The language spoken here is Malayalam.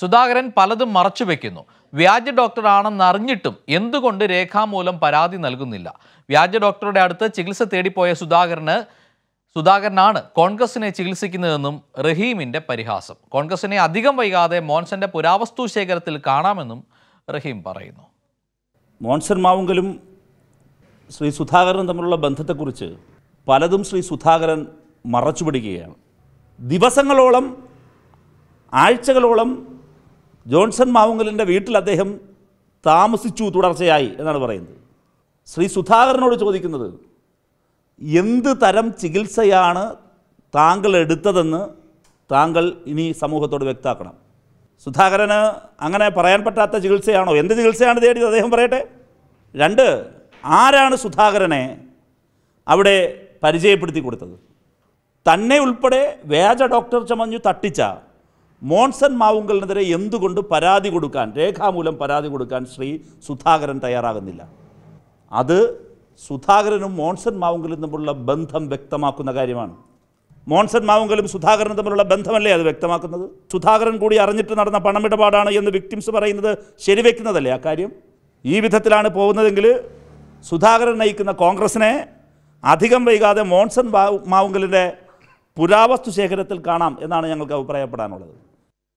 സുധാകരൻ പലതും മറച്ചുവെക്കുന്നു വ്യാജ ഡോക്ടറാണെന്ന് അറിഞ്ഞിട്ടും എന്തുകൊണ്ട് രേഖാമൂലം പരാതി നൽകുന്നില്ല വ്യാജ ഡോക്ടറുടെ അടുത്ത് ചികിത്സ തേടിപ്പോയ സുധാകരന് സുധാകരനാണ് കോൺഗ്രസിനെ ചികിത്സിക്കുന്നതെന്നും റഹീമിൻ്റെ പരിഹാസം കോൺഗ്രസിനെ അധികം വൈകാതെ മോൻസന്റെ പുരാവസ്തു ശേഖരത്തിൽ കാണാമെന്നും റഹീം പറയുന്നു മോൻസൻ മാവുങ്കലും ശ്രീ സുധാകരനും തമ്മിലുള്ള ബന്ധത്തെക്കുറിച്ച് പലതും ശ്രീ സുധാകരൻ മറച്ചുപിടിക്കുകയാണ് ദിവസങ്ങളോളം ആഴ്ചകളോളം ജോൺസൺ മാവുങ്കലിൻ്റെ വീട്ടിൽ അദ്ദേഹം താമസിച്ചു തുടർച്ചയായി എന്നാണ് പറയുന്നത് ശ്രീ സുധാകരനോട് ചോദിക്കുന്നത് എന്ത് തരം ചികിത്സയാണ് താങ്കൾ എടുത്തതെന്ന് താങ്കൾ ഇനി സമൂഹത്തോട് വ്യക്താക്കണം സുധാകരന് അങ്ങനെ പറയാൻ പറ്റാത്ത ചികിത്സയാണോ എന്ത് ചികിത്സയാണ് തേടിയത് അദ്ദേഹം പറയട്ടെ രണ്ട് ആരാണ് സുധാകരനെ അവിടെ പരിചയപ്പെടുത്തി കൊടുത്തത് തന്നെ ഉൾപ്പെടെ വേജ ഡോക്ടർ ചമഞ്ഞു തട്ടിച്ച മോൺസൺ മാവുങ്കലിനെതിരെ എന്തുകൊണ്ട് പരാതി കൊടുക്കാൻ രേഖാമൂലം പരാതി കൊടുക്കാൻ ശ്രീ സുധാകരൻ തയ്യാറാകുന്നില്ല അത് സുധാകരനും മോൺസൺ മാവുങ്കലും തമ്മിലുള്ള ബന്ധം വ്യക്തമാക്കുന്ന കാര്യമാണ് മോൺസൺ മാവുങ്കലും സുധാകരനും തമ്മിലുള്ള ബന്ധമല്ലേ അത് വ്യക്തമാക്കുന്നത് സുധാകരൻ കൂടി അറിഞ്ഞിട്ട് നടന്ന പണമിടപാടാണ് എന്ന് വിക്ടിംസ് പറയുന്നത് ശരിവെക്കുന്നതല്ലേ ആ കാര്യം ഈ വിധത്തിലാണ് പോകുന്നതെങ്കിൽ സുധാകരൻ നയിക്കുന്ന കോൺഗ്രസിനെ അധികം വൈകാതെ മോൺസൺ മാവുങ്കലിൻ്റെ പുരാവസ്തു ശേഖരത്തിൽ കാണാം എന്നാണ് ഞങ്ങൾക്ക് അഭിപ്രായപ്പെടാനുള്ളത്